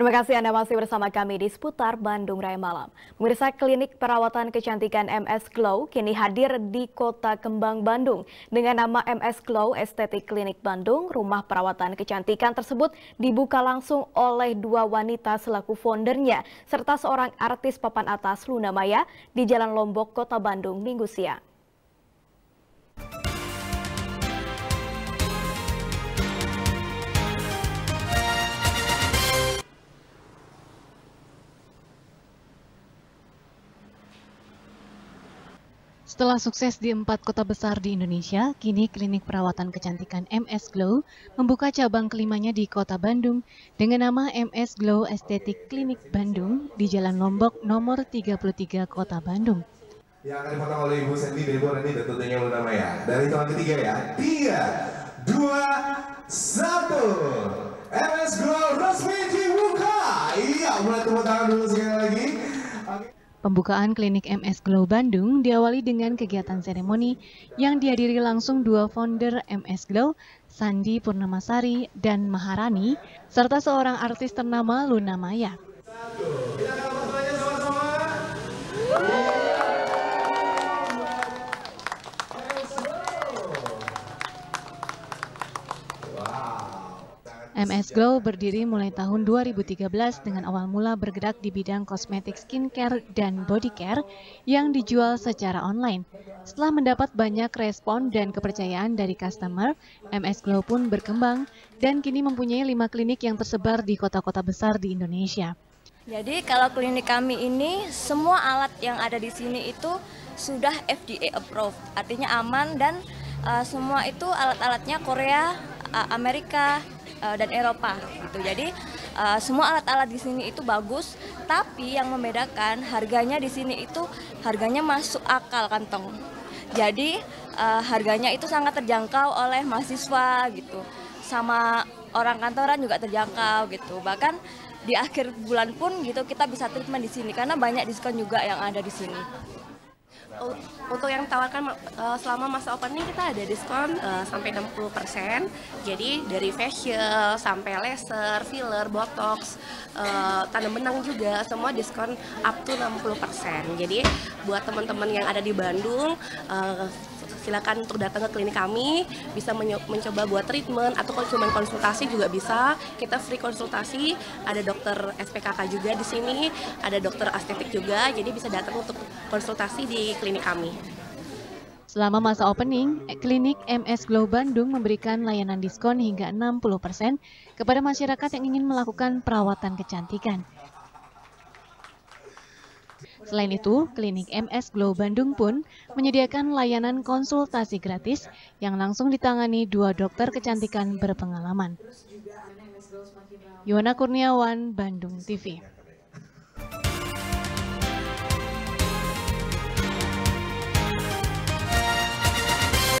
Terima kasih Anda masih bersama kami di Seputar Bandung Raya Malam. Pemirsa Klinik Perawatan Kecantikan MS Glow kini hadir di Kota Kembang, Bandung. Dengan nama MS Glow Estetik Klinik Bandung, rumah perawatan kecantikan tersebut dibuka langsung oleh dua wanita selaku foundernya, serta seorang artis papan atas Luna Maya di Jalan Lombok, Kota Bandung, Minggu siang. Setelah sukses di empat kota besar di Indonesia, kini klinik perawatan kecantikan MS Glow membuka cabang kelimanya di kota Bandung dengan nama MS Glow Aesthetic Clinic Bandung di Jalan Lombok nomor 33 kota Bandung. Ya, akan dipotong oleh Ibu Sandy Debo nanti tentunya utama ya. Dari tahun ketiga ya. Tiga, dua, satu. MS Glow resmi dibuka. Iya, mulai tepuk tangan dulu sekali Pembukaan klinik MS Glow Bandung diawali dengan kegiatan seremoni yang dihadiri langsung dua founder MS Glow, Sandi Purnamasari dan Maharani, serta seorang artis ternama Luna Maya. Satu, kita sama MS Glow berdiri mulai tahun 2013 dengan awal mula bergerak di bidang kosmetik skincare dan body care yang dijual secara online. Setelah mendapat banyak respon dan kepercayaan dari customer, MS Glow pun berkembang dan kini mempunyai lima klinik yang tersebar di kota-kota besar di Indonesia. Jadi kalau klinik kami ini semua alat yang ada di sini itu sudah FDA approved, artinya aman dan uh, semua itu alat-alatnya Korea, uh, Amerika, Eh, dan Eropa gitu. Jadi uh, semua alat-alat di sini itu bagus, tapi yang membedakan harganya di sini itu harganya masuk akal kantong. Jadi uh, harganya itu sangat terjangkau oleh mahasiswa gitu. Sama orang kantoran juga terjangkau gitu. Bahkan di akhir bulan pun gitu kita bisa treatment di sini karena banyak diskon juga yang ada di sini untuk yang tawarkan uh, selama masa opening kita ada diskon uh, sampai 60%. Jadi dari facial sampai laser, filler, botox, uh, tanam benang juga semua diskon up to 60%. Jadi buat teman-teman yang ada di Bandung uh, silakan untuk datang ke klinik kami bisa mencoba buat treatment atau kalau cuma konsultasi juga bisa kita free konsultasi ada dokter SPKK juga di sini ada dokter estetik juga jadi bisa datang untuk konsultasi di klinik kami Selama masa opening, klinik MS Glow Bandung memberikan layanan diskon hingga 60% kepada masyarakat yang ingin melakukan perawatan kecantikan. Selain itu, klinik MS Glow Bandung pun menyediakan layanan konsultasi gratis yang langsung ditangani dua dokter kecantikan berpengalaman. Yona Kurniawan, Bandung TV.